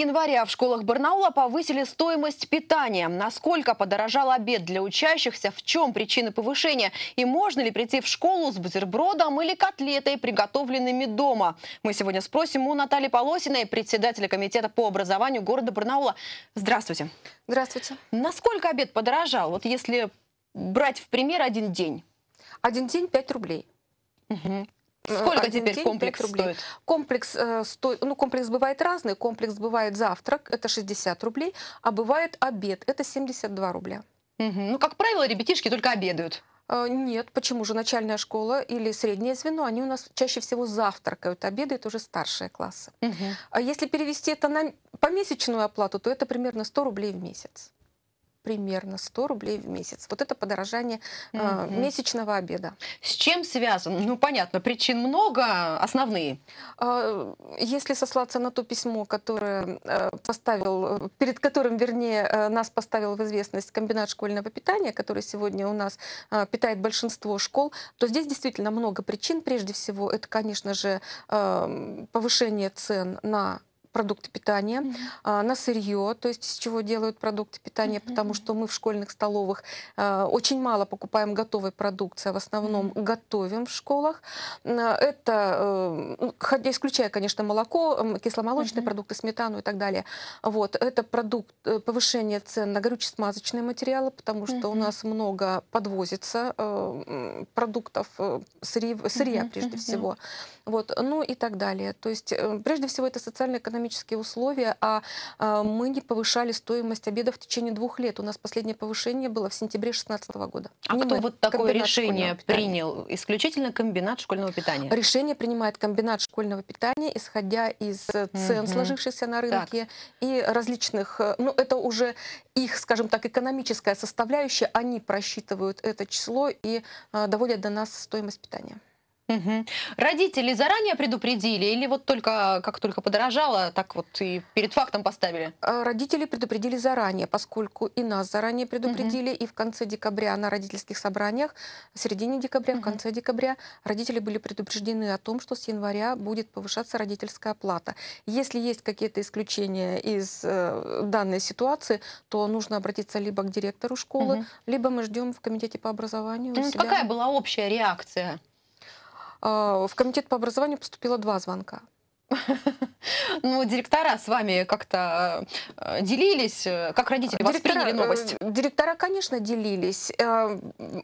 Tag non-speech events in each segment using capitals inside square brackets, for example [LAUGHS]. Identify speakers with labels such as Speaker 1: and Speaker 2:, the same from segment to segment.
Speaker 1: января в школах Барнаула повысили стоимость питания. Насколько подорожал обед для учащихся, в чем причины повышения и можно ли прийти в школу с бутербродом или котлетой, приготовленными дома? Мы сегодня спросим у Натальи Полосиной, председателя комитета по образованию города Барнаула. Здравствуйте. Здравствуйте. Насколько обед подорожал, вот если брать в пример один день? Один день 5 рублей. Угу. Сколько Один теперь день, комплекс стоит? Комплекс э, стоит, ну комплекс бывает разный. Комплекс бывает завтрак, это 60 рублей, а бывает обед, это 72 рубля. Угу. Ну, как правило, ребятишки только обедают. Э, нет, почему же начальная школа или среднее звено, они у нас чаще всего завтракают, обедают уже старшие классы. Угу. А если перевести это на помесячную оплату, то это примерно 100 рублей в месяц примерно 100 рублей в месяц. Вот это подорожание угу. э, месячного обеда. С чем связано? Ну, понятно, причин много, основные. Э, если сослаться на то письмо, которое э, поставил, перед которым, вернее, э, нас поставил в известность комбинат школьного питания, который сегодня у нас э, питает большинство школ, то здесь действительно много причин. Прежде всего, это, конечно же, э, повышение цен на продукты питания, mm -hmm. на сырье, то есть из чего делают продукты питания, mm -hmm. потому что мы в школьных столовых а, очень мало покупаем готовой продукции, а в основном mm -hmm. готовим в школах. Это, э, ну, хотя исключая, конечно, молоко, кисломолочные mm -hmm. продукты, сметану и так далее. Вот, это продукт э, повышение цен на горюче-смазочные материалы, потому что mm -hmm. у нас много подвозится э, продуктов, сырья, сырья mm -hmm. прежде mm -hmm. всего. Вот, ну и так далее. То есть прежде всего это социально-экономическая экономические условия, а, а мы не повышали стоимость обеда в течение двух лет. У нас последнее повышение было в сентябре 2016 года. А не кто мы, вот такое решение принял? Исключительно комбинат школьного питания? Решение принимает комбинат школьного питания, исходя из цен, угу. сложившихся на рынке, так. и различных, э, ну это уже их, скажем так, экономическая составляющая, они просчитывают это число и э, доводят до нас стоимость питания. Угу. Родители заранее предупредили или вот только как только подорожало, так вот и перед фактом поставили? А, родители предупредили заранее, поскольку и нас заранее предупредили, угу. и в конце декабря на родительских собраниях, в середине декабря, угу. в конце декабря родители были предупреждены о том, что с января будет повышаться родительская плата. Если есть какие-то исключения из э, данной ситуации, то нужно обратиться либо к директору школы, угу. либо мы ждем в комитете по образованию. Ну, какая была общая реакция? А, в комитет по образованию поступило два звонка. [LAUGHS] Ну, директора с вами как-то э, делились, как родители директора, восприняли э, новость? Директора, конечно, делились. Э,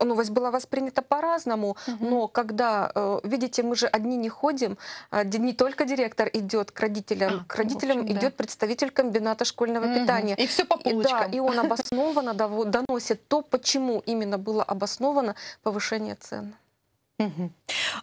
Speaker 1: новость была воспринята по-разному, угу. но когда, видите, мы же одни не ходим, а, не только директор идет к родителям, а, к родителям общем, идет да. представитель комбината школьного угу. питания. И все по полочкам. да, и он [LAUGHS] обоснованно доносит то, почему именно было обосновано повышение цен.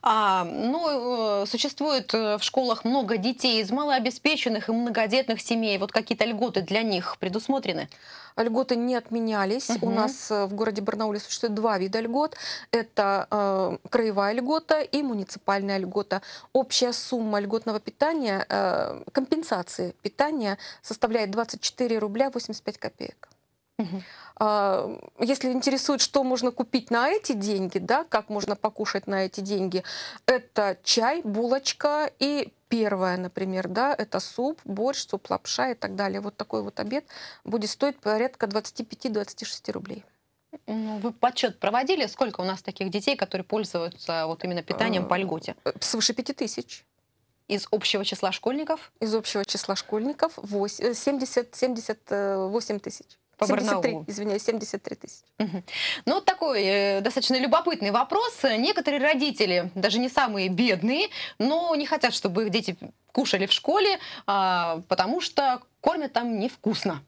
Speaker 1: А, ну, э, существует э, в школах много детей из малообеспеченных и многодетных семей. Вот какие-то льготы для них предусмотрены? Льготы не отменялись. Угу. У нас э, в городе Барнауле существует два вида льгот. Это э, краевая льгота и муниципальная льгота. Общая сумма льготного питания, э, компенсации питания составляет 24 рубля 85 копеек. Угу. Если интересует, что можно купить на эти деньги, да, как можно покушать на эти деньги, это чай, булочка и первое, например, да, это суп, борщ, суп, лапша и так далее. Вот такой вот обед будет стоить порядка 25-26 рублей. Ну, вы подсчет проводили? Сколько у нас таких детей, которые пользуются вот именно питанием по а, льготе? Свыше 5 тысяч. Из общего числа школьников? Из общего числа школьников 8, 70, 78 тысяч по 73, Барнаулу. извиняюсь, 73 тысячи. Угу. Ну, такой э, достаточно любопытный вопрос. Некоторые родители, даже не самые бедные, но не хотят, чтобы их дети кушали в школе, э, потому что кормят там невкусно.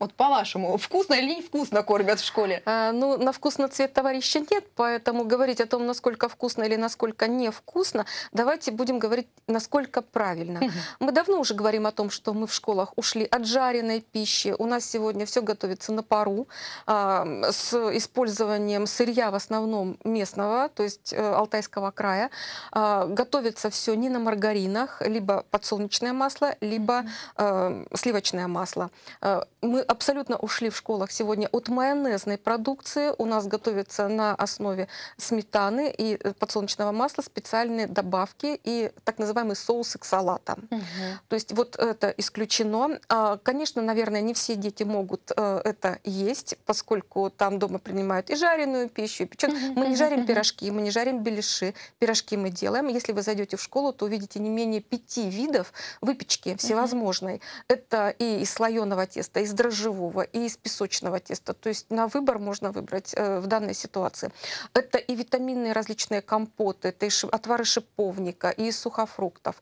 Speaker 1: Вот по-вашему, вкусно или невкусно кормят в школе? А, ну, на вкусно цвет товарища нет, поэтому говорить о том, насколько вкусно или насколько невкусно, давайте будем говорить, насколько правильно. Мы давно уже говорим о том, что мы в школах ушли от жареной пищи. У нас сегодня все готовится на пару, а, с использованием сырья в основном местного, то есть а, Алтайского края. А, готовится все не на маргаринах, либо подсолнечное масло, либо а, сливочное масло. А, мы абсолютно ушли в школах сегодня от майонезной продукции. У нас готовится на основе сметаны и э, подсолнечного масла специальные добавки и так называемые соусы к салатам. Угу. То есть вот это исключено. А, конечно, наверное, не все дети могут э, это есть, поскольку там дома принимают и жареную пищу, и печен. Мы не жарим пирожки, мы не жарим беляши. Пирожки мы делаем. Если вы зайдете в школу, то увидите не менее пяти видов выпечки всевозможной. Угу. Это и из слоеного теста, из дрожжевого живого, и из песочного теста. То есть на выбор можно выбрать э, в данной ситуации. Это и витаминные различные компоты, это и отвары шиповника, и сухофруктов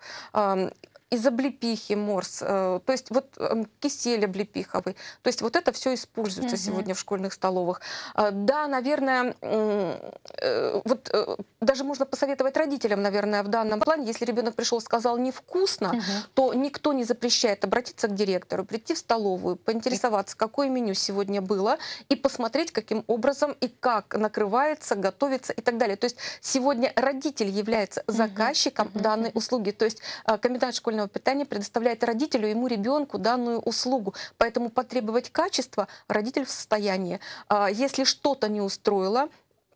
Speaker 1: из облепихи морс, э, то есть вот эм, кисель облепиховый. То есть вот это все используется угу. сегодня в школьных столовых. Э, да, наверное, э, вот даже можно посоветовать родителям, наверное, в данном плане, если ребенок пришел сказал невкусно, угу. то никто не запрещает обратиться к директору, прийти в столовую, поинтересоваться, какое меню сегодня было, и посмотреть, каким образом и как накрывается, готовится и так далее. То есть сегодня родитель является заказчиком угу. данной услуги. То есть комендант школьного питание предоставляет родителю, ему ребенку данную услугу. Поэтому потребовать качества родитель в состоянии. А, если что-то не устроило,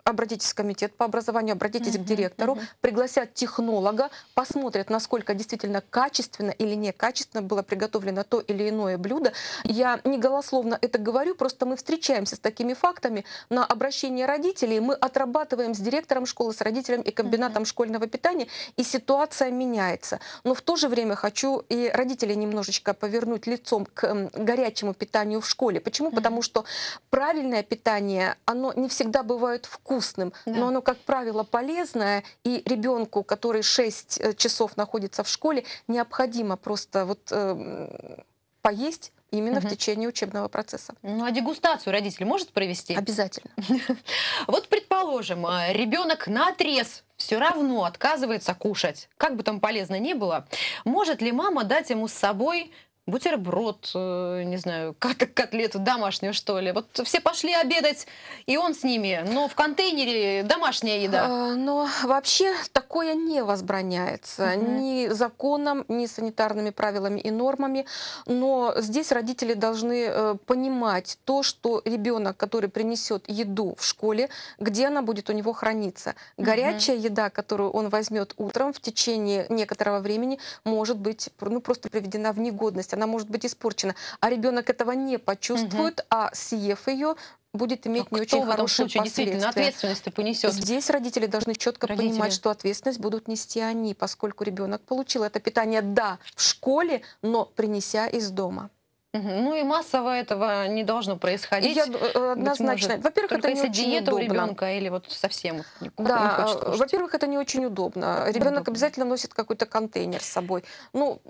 Speaker 1: обратитесь в комитет по образованию, обратитесь uh к директору, uh пригласят технолога, посмотрят, насколько действительно качественно или некачественно было приготовлено то или иное блюдо. Я не голословно это говорю, просто мы встречаемся с такими фактами на обращение родителей, мы отрабатываем с директором школы, с родителем и комбинатом uh школьного питания, и ситуация меняется. Но в то же время хочу и родителей немножечко повернуть лицом к горячему питанию в школе. Почему? uh Потому что правильное питание, оно не всегда бывает вкусное, вкусным, да. но оно, как правило, полезное, и ребенку, который 6 э, часов находится в школе, необходимо просто вот э, поесть именно угу. в течение учебного процесса. Ну а дегустацию родитель может провести? Обязательно. [LAUGHS] Вот предположим, э, ребенок на отрез все равно отказывается кушать, как бы там полезно ни было, может ли мама дать ему с собой бутерброд, э, не знаю, [LAUGHS] кот котлету домашнюю, что ли. Вот все пошли обедать, и он с ними, но в контейнере домашняя еда. А, но вообще такое не возбраняется угу. ни законом, ни санитарными правилами и нормами. Но здесь родители должны э, понимать то, что ребенок, который принесет еду в школе, где она будет у него храниться. Горячая угу. еда, которую он возьмет утром в течение некоторого времени, может быть ну, просто приведена в негодность она может быть испорчена. А ребенок этого не почувствует, угу. а съев ее, будет иметь а не очень хорошие случае, последствия. ответственность понесет? Здесь родители должны четко родители. понимать, что ответственность будут нести они, поскольку ребенок получил это питание, да, в школе, но принеся из дома. Ну и массово этого не должно происходить. Я э, однозначно. Во-первых, это не очень диета удобно. у ребенка или вот совсем. Да, э, во-первых, это не очень удобно. Ребенок удобно. обязательно носит какой-то контейнер с собой. Ну,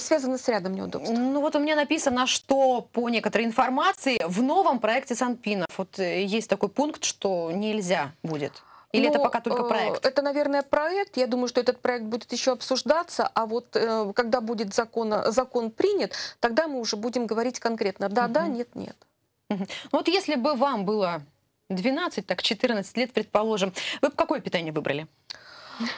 Speaker 1: связано с рядом неудобств. Ну вот у меня написано, что по некоторой информации в новом проекте Санпинов вот э, есть такой пункт, что нельзя будет или Но, это ну, пока только э, проект? Это, наверное, проект. Я думаю, что этот проект будет еще обсуждаться, а вот э, когда будет закон, закон принят, тогда мы уже будем говорить конкретно да-да, угу. нет-нет. Угу. Ну, вот если бы вам было 12, так 14 лет, предположим, вы бы какое питание выбрали?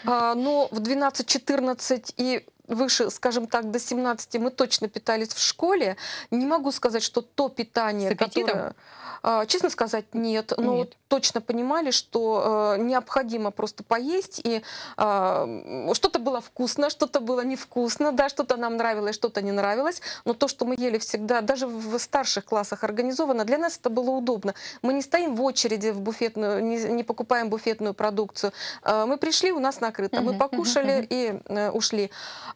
Speaker 1: А, ну, в 12-14 и выше, скажем так, до 17 мы точно питались в школе. Не могу сказать, что то питание, которое... А, честно сказать, нет. Но нет. точно понимали, что э, необходимо просто поесть. И э, что-то было вкусно, что-то было невкусно, да, что-то нам нравилось, что-то не нравилось. Но то, что мы ели всегда, даже в старших классах организовано, для нас это было удобно. Мы не стоим в очереди в буфетную, не, не покупаем буфетную продукцию. Э, мы пришли, у нас накрыто. Мы покушали и э, ушли.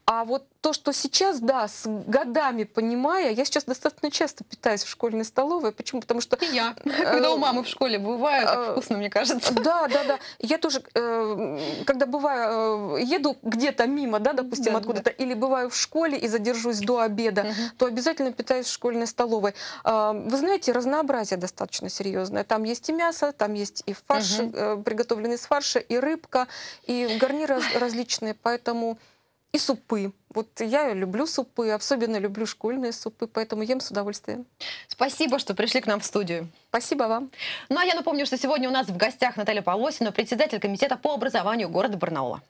Speaker 1: А вот то, что сейчас, да, с годами понимая, я сейчас достаточно часто питаюсь в школьной столовой. Почему? Потому что... И я. Э, когда у э, мамы в школе бываю, э, вкусно, мне кажется. Да, да, да. Я тоже, когда бываю, еду где-то мимо, да, допустим, откуда-то, или бываю в школе и задержусь до обеда, то обязательно питаюсь в школьной столовой. Вы знаете, разнообразие достаточно серьезное. Там есть и мясо, там есть и фарш, приготовленный с фарша, и рыбка, и гарниры различные. Поэтому и супы. Вот я люблю супы, особенно люблю школьные супы, поэтому ем с удовольствием. Спасибо, что пришли к нам в студию. Спасибо вам. Ну а я напомню, что сегодня у нас в гостях Наталья Полосина, председатель комитета по образованию города Барнаула.